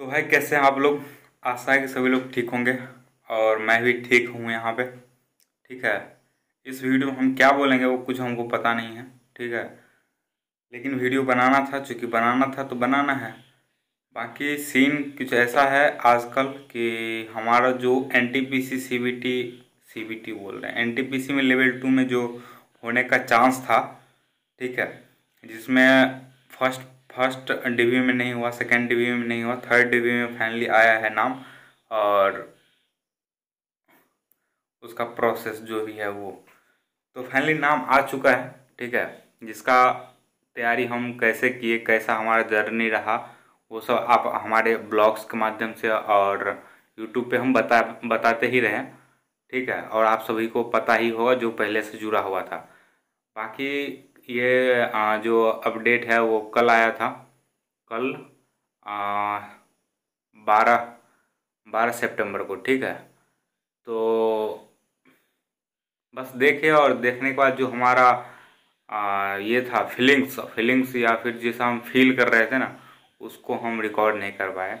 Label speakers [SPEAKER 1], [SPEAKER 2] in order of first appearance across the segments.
[SPEAKER 1] तो भाई कैसे हैं आप लोग आशा है कि सभी लोग ठीक होंगे और मैं भी ठीक हूँ यहाँ पे ठीक है इस वीडियो में हम क्या बोलेंगे वो कुछ हमको पता नहीं है ठीक है लेकिन वीडियो बनाना था चूँकि बनाना था तो बनाना है बाकी सीन कुछ ऐसा है आजकल कि हमारा जो N T P C C B T C B T बोल रहे हैं एन टी पी सी में लेवल टू में जो होने का चांस था ठीक है जिसमें फर्स्ट फर्स्ट डिवीजन में नहीं हुआ सेकेंड डिवीजन में नहीं हुआ थर्ड डिवीजन में फाइनली आया है नाम और उसका प्रोसेस जो भी है वो तो फाइनली नाम आ चुका है ठीक है जिसका तैयारी हम कैसे किए कैसा हमारा जर्नी रहा वो सब आप हमारे ब्लॉग्स के माध्यम से और यूट्यूब पे हम बता बताते ही रहें ठीक है और आप सभी को पता ही होगा जो पहले से जुड़ा हुआ था बाकी ये जो अपडेट है वो कल आया था कल बारह बारह सितंबर को ठीक है तो बस देखे और देखने के बाद जो हमारा आ, ये था फीलिंग्स फीलिंग्स या फिर जैसा हम फील कर रहे थे ना उसको हम रिकॉर्ड नहीं कर पाए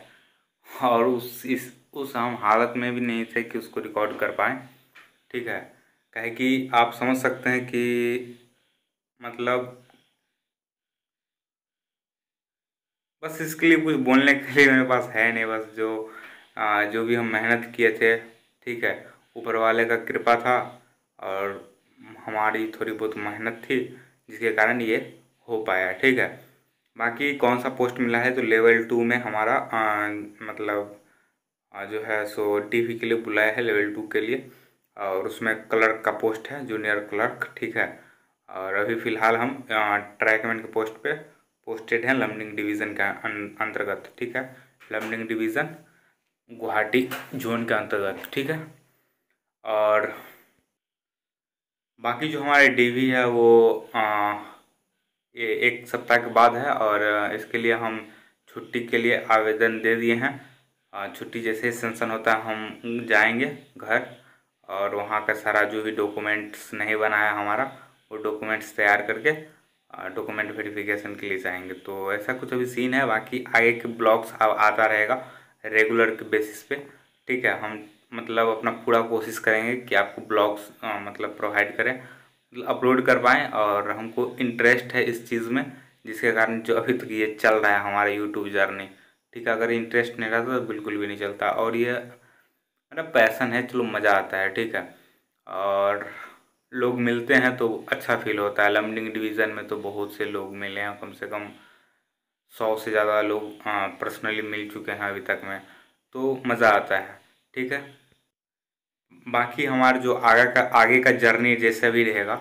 [SPEAKER 1] और उस इस उस हम हालत में भी नहीं थे कि उसको रिकॉर्ड कर पाए ठीक है कहे कि आप समझ सकते हैं कि मतलब बस इसके लिए कुछ बोलने के लिए मेरे पास है नहीं बस जो आ, जो भी हम मेहनत किए थे ठीक है ऊपर वाले का कृपा था और हमारी थोड़ी बहुत मेहनत थी जिसके कारण ये हो पाया ठीक है बाकी कौन सा पोस्ट मिला है तो लेवल टू में हमारा आ, मतलब आ, जो है सो टीवी के लिए बुलाया है लेवल टू के लिए और उसमें क्लर्क का पोस्ट है जूनियर क्लर्क ठीक है और अभी फ़िलहाल हम ट्रैकमैन के पोस्ट पे पोस्टेड हैं अं-, लमडिंग डिवीज़न के अंतर्गत ठीक है लमडिंग डिवीज़न गुवाहाटी जोन के अंतर्गत ठीक है और बाकी जो हमारे डीवी है वो आ, ये एक सप्ताह के बाद है और इसके लिए हम छुट्टी के लिए आवेदन दे दिए हैं छुट्टी जैसे ही सेंसन होता है हम जाएंगे घर और वहाँ का सारा जो भी डॉक्यूमेंट्स नहीं बनाया हमारा वो डॉक्यूमेंट्स तैयार करके डॉक्यूमेंट वेरिफिकेशन के लिए जाएंगे तो ऐसा कुछ अभी सीन है बाकी आगे के ब्लॉग्स आता रहेगा रेगुलर के बेसिस पे ठीक है हम मतलब अपना पूरा कोशिश करेंगे कि आपको ब्लॉग्स मतलब प्रोवाइड करें अपलोड कर पाएँ और हमको इंटरेस्ट है इस चीज़ में जिसके कारण जो अभी तक ये चल रहा है हमारा यूट्यूब जर्नी ठीक है अगर इंटरेस्ट नहीं रहता तो बिल्कुल भी नहीं चलता और ये मेरा पैसन है चलो मज़ा आता है ठीक है और लोग मिलते हैं तो अच्छा फील होता है लमडिंग डिवीज़न में तो बहुत से लोग मिले हैं कम से कम सौ से ज़्यादा लोग पर्सनली हाँ, मिल चुके हैं अभी तक में तो मज़ा आता है ठीक है बाकी हमारा जो आगे का आगे का जर्नी जैसा भी रहेगा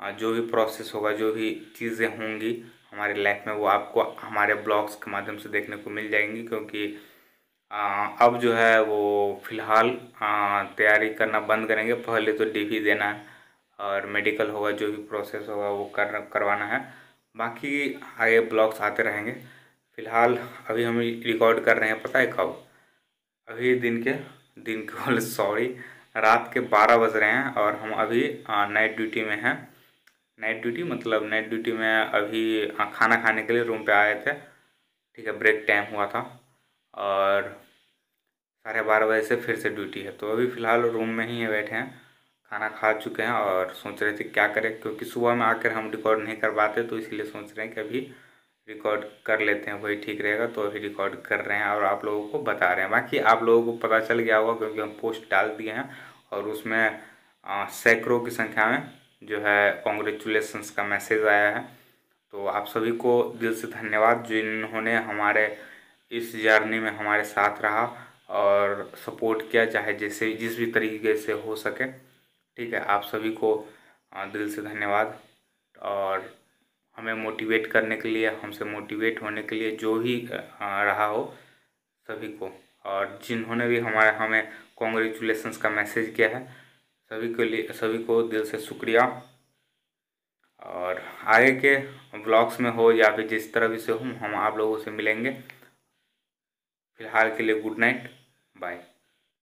[SPEAKER 1] हाँ, जो भी प्रोसेस होगा जो भी चीज़ें होंगी हमारी लाइफ में वो आपको हमारे ब्लॉग्स के माध्यम से देखने को मिल जाएंगी क्योंकि आ, हाँ, अब जो है वो फ़िलहाल तैयारी करना बंद करेंगे पहले तो डी देना है और मेडिकल होगा जो भी प्रोसेस होगा वो कर करवाना है बाकी आगे ब्लॉग्स आते रहेंगे फ़िलहाल अभी हम रिकॉर्ड कर रहे हैं पता है कब अभी दिन के दिन के सॉरी रात के बारह बज रहे हैं और हम अभी नाइट ड्यूटी में हैं नाइट ड्यूटी मतलब नाइट ड्यूटी में अभी खाना खाने के लिए रूम पे आए थे ठीक है ब्रेक टाइम हुआ था और साढ़े बारह बजे से फिर से ड्यूटी है तो अभी फ़िलहाल रूम में ही बैठे हैं खाना खा चुके हैं और सोच रहे थे क्या करें क्योंकि सुबह में आकर हम रिकॉर्ड नहीं कर पाते तो इसलिए सोच रहे हैं कि अभी रिकॉर्ड कर लेते हैं वही ठीक रहेगा तो अभी रिकॉर्ड कर रहे हैं और आप लोगों को बता रहे हैं बाकी आप लोगों को पता चल गया होगा क्योंकि हम पोस्ट डाल दिए हैं और उसमें सैकड़ों की संख्या में जो है कॉन्ग्रेचुलेसन्स का मैसेज आया है तो आप सभी को दिल से धन्यवाद जिन्होंने हमारे इस जर्नी में हमारे साथ रहा और सपोर्ट किया चाहे जैसे जिस भी तरीके से हो सके ठीक है आप सभी को हाँ, दिल से धन्यवाद और हमें मोटिवेट करने के लिए हमसे मोटिवेट होने के लिए जो भी रहा हो सभी को और जिन्होंने भी हमारे हमें कॉन्ग्रेचुलेसन्स का मैसेज किया है सभी के लिए सभी को दिल से शुक्रिया और आगे के ब्लॉग्स में हो या फिर जिस तरह भी से हो हम आप लोगों से मिलेंगे फिलहाल के लिए गुड नाइट बाय